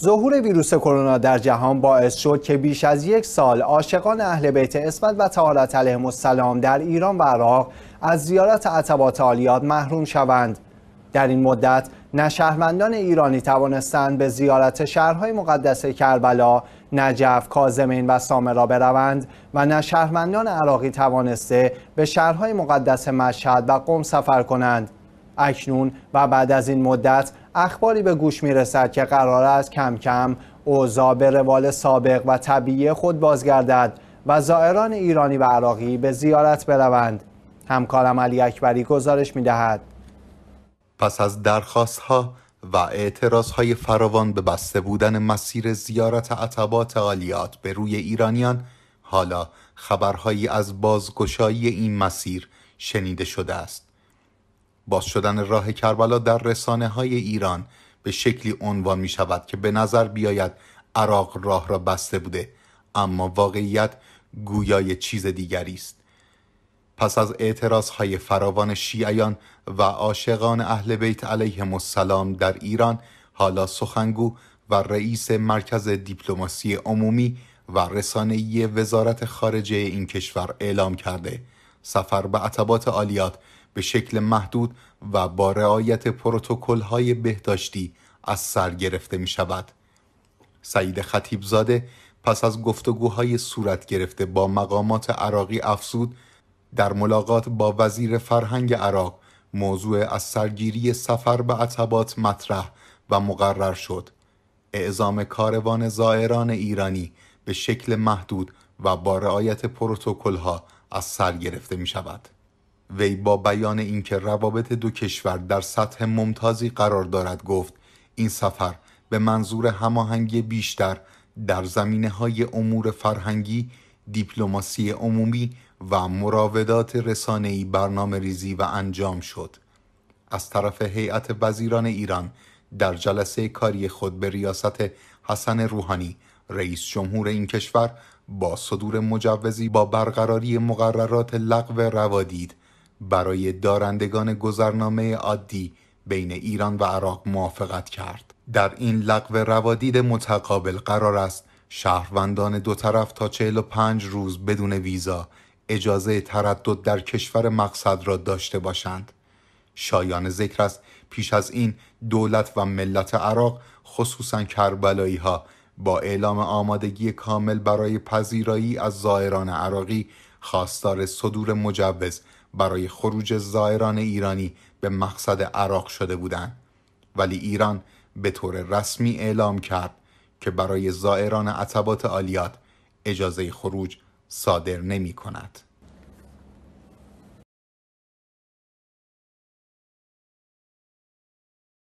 ظهور ویروس کرونا در جهان باعث شد که بیش از یک سال عاشقان اهل بیت اسمت و تعالت علیهم السلام در ایران و عراق از زیارت عتبات عالیات محروم شوند در این مدت نه شهروندان ایرانی توانستند به زیارت شهرهای مقدس کربلا، نجف، کازمین و سامرا بروند و نه شهروندان عراقی توانسته به شهرهای مقدس مشهد و قم سفر کنند اکنون و بعد از این مدت اخباری به گوش می رسد که قرار است کم کم اوضاع به روال سابق و طبیعی خود بازگردد و زائران ایرانی و عراقی به زیارت بروند همکارم علی اکبری گزارش می دهد پس از درخواست ها و اعتراض های فراوان به بسته بودن مسیر زیارت عتبات عالیات به روی ایرانیان حالا خبرهایی از بازگشایی این مسیر شنیده شده است باز شدن راه کربلا در رسانه های ایران به شکلی عنوان می شود که به نظر بیاید عراق راه را بسته بوده اما واقعیت گویای چیز دیگری است پس از اعتراض های فراوان شیعیان و عاشقان اهل بیت علیه السلام در ایران حالا سخنگو و رئیس مرکز دیپلماسی عمومی و رسانه‌ای وزارت خارجه این کشور اعلام کرده سفر به عتبات عالیات به شکل محدود و با رعایت پروتکل های بهداشتی از سر گرفته می شود. سعید خطیبزاده پس از گفتگوهای صورت گرفته با مقامات عراقی افسود در ملاقات با وزیر فرهنگ عراق موضوع از سرگیری سفر به عتبات مطرح و مقرر شد اعزام کاروان زائران ایرانی به شکل محدود و با رعایت پروتکل ها از سر گرفته می شود. وی با بیان اینکه روابط دو کشور در سطح ممتازی قرار دارد گفت این سفر به منظور هماهنگی بیشتر در زمینه های امور فرهنگی، دیپلماسی عمومی و مراودات رسانه‌ای برنامه ریزی و انجام شد. از طرف هیئت وزیران ایران در جلسه کاری خود به ریاست حسن روحانی رئیس جمهور این کشور با صدور مجوزی با برقراری مقررات لغو روادید برای دارندگان گذرنامه عادی بین ایران و عراق موافقت کرد در این لغو روادید متقابل قرار است شهروندان دو طرف تا 45 روز بدون ویزا اجازه تردد در کشور مقصد را داشته باشند شایان ذکر است پیش از این دولت و ملت عراق خصوصا کربلایی ها با اعلام آمادگی کامل برای پذیرایی از زائران عراقی خواستار صدور مجوز برای خروج زائران ایرانی به مقصد عراق شده بودند ولی ایران به طور رسمی اعلام کرد که برای زائران عتبات آلیات اجازه خروج صادر نمی کند.